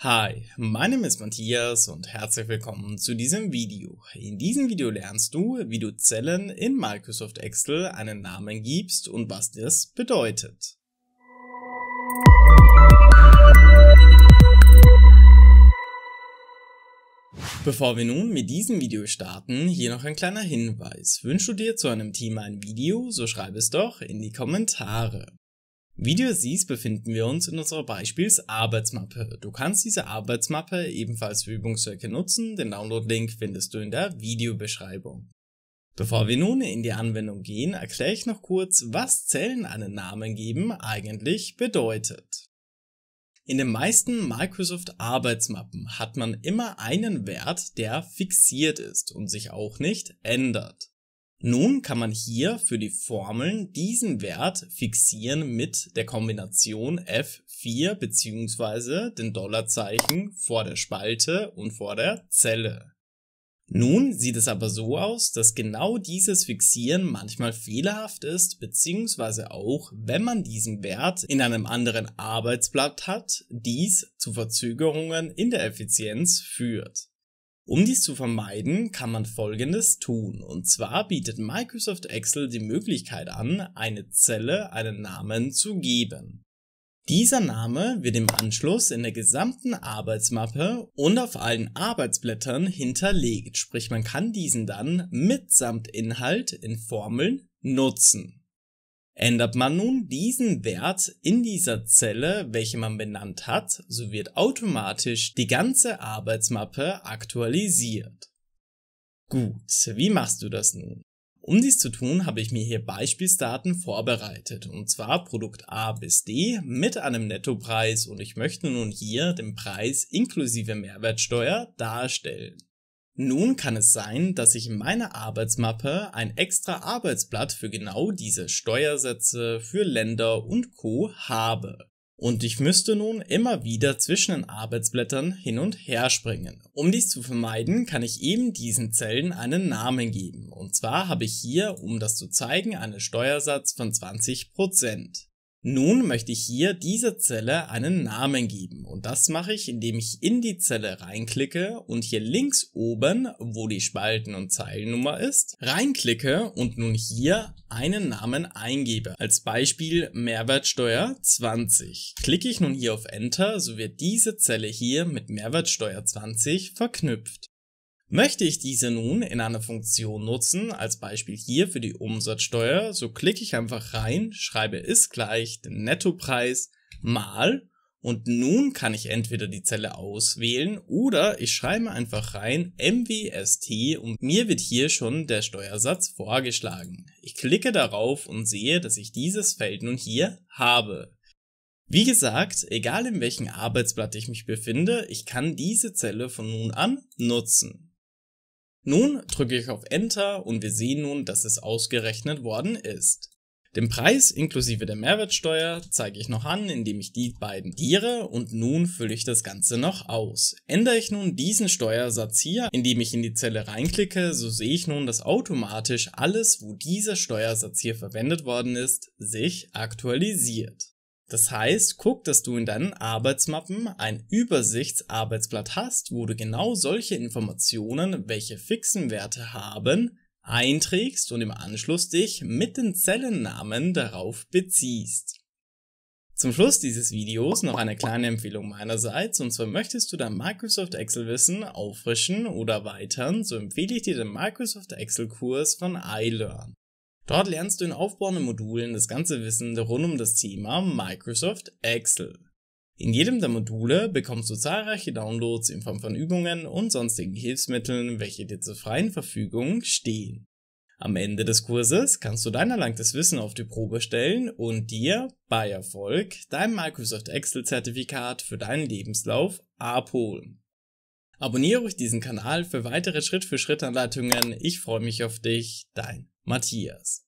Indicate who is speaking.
Speaker 1: Hi, mein Name ist Matthias und herzlich willkommen zu diesem Video. In diesem Video lernst du, wie du Zellen in Microsoft Excel einen Namen gibst und was das bedeutet. Bevor wir nun mit diesem Video starten, hier noch ein kleiner Hinweis. Wünschst du dir zu einem Thema ein Video, so schreib es doch in die Kommentare. Wie du siehst, befinden wir uns in unserer Beispiels-Arbeitsmappe. Du kannst diese Arbeitsmappe ebenfalls für Übungszwecke nutzen, den Download-Link findest du in der Videobeschreibung. Bevor wir nun in die Anwendung gehen, erkläre ich noch kurz, was Zellen einen Namen geben eigentlich bedeutet. In den meisten Microsoft Arbeitsmappen hat man immer einen Wert, der fixiert ist und sich auch nicht ändert. Nun kann man hier für die Formeln diesen Wert fixieren mit der Kombination F4 bzw. den Dollarzeichen vor der Spalte und vor der Zelle. Nun sieht es aber so aus, dass genau dieses Fixieren manchmal fehlerhaft ist, bzw. auch, wenn man diesen Wert in einem anderen Arbeitsblatt hat, dies zu Verzögerungen in der Effizienz führt. Um dies zu vermeiden, kann man folgendes tun. Und zwar bietet Microsoft Excel die Möglichkeit an, eine Zelle einen Namen zu geben. Dieser Name wird im Anschluss in der gesamten Arbeitsmappe und auf allen Arbeitsblättern hinterlegt, sprich man kann diesen dann mitsamt Inhalt in Formeln nutzen. Ändert man nun diesen Wert in dieser Zelle, welche man benannt hat, so wird automatisch die ganze Arbeitsmappe aktualisiert. Gut, wie machst du das nun? Um dies zu tun, habe ich mir hier Beispielsdaten vorbereitet, und zwar Produkt A bis D mit einem Nettopreis und ich möchte nun hier den Preis inklusive Mehrwertsteuer darstellen. Nun kann es sein, dass ich in meiner Arbeitsmappe ein extra Arbeitsblatt für genau diese Steuersätze für Länder und Co. habe. Und ich müsste nun immer wieder zwischen den Arbeitsblättern hin und her springen. Um dies zu vermeiden, kann ich eben diesen Zellen einen Namen geben. Und zwar habe ich hier, um das zu zeigen, einen Steuersatz von 20%. Nun möchte ich hier dieser Zelle einen Namen geben und das mache ich, indem ich in die Zelle reinklicke und hier links oben, wo die Spalten- und Zeilennummer ist, reinklicke und nun hier einen Namen eingebe. Als Beispiel Mehrwertsteuer 20. Klicke ich nun hier auf Enter, so wird diese Zelle hier mit Mehrwertsteuer 20 verknüpft. Möchte ich diese nun in einer Funktion nutzen, als Beispiel hier für die Umsatzsteuer, so klicke ich einfach rein, schreibe ist gleich den Nettopreis mal und nun kann ich entweder die Zelle auswählen oder ich schreibe einfach rein MWST und mir wird hier schon der Steuersatz vorgeschlagen. Ich klicke darauf und sehe, dass ich dieses Feld nun hier habe. Wie gesagt, egal in welchem Arbeitsblatt ich mich befinde, ich kann diese Zelle von nun an nutzen. Nun drücke ich auf Enter und wir sehen nun, dass es ausgerechnet worden ist. Den Preis inklusive der Mehrwertsteuer zeige ich noch an, indem ich die beiden diere und nun fülle ich das Ganze noch aus. Ändere ich nun diesen Steuersatz hier, indem ich in die Zelle reinklicke, so sehe ich nun, dass automatisch alles, wo dieser Steuersatz hier verwendet worden ist, sich aktualisiert. Das heißt, guck, dass du in deinen Arbeitsmappen ein Übersichtsarbeitsblatt hast, wo du genau solche Informationen, welche fixen Werte haben, einträgst und im Anschluss dich mit den Zellennamen darauf beziehst. Zum Schluss dieses Videos noch eine kleine Empfehlung meinerseits, und zwar möchtest du dein Microsoft Excel Wissen auffrischen oder erweitern, so empfehle ich dir den Microsoft Excel Kurs von iLearn. Dort lernst du in aufbauenden Modulen das ganze Wissen rund um das Thema Microsoft Excel. In jedem der Module bekommst du zahlreiche Downloads in Form von Übungen und sonstigen Hilfsmitteln, welche dir zur freien Verfügung stehen. Am Ende des Kurses kannst du dein erlangtes Wissen auf die Probe stellen und dir, bei Erfolg, dein Microsoft Excel-Zertifikat für deinen Lebenslauf abholen. Abonniere euch diesen Kanal für weitere Schritt-für-Schritt-Anleitungen. Ich freue mich auf dich, dein Matthias.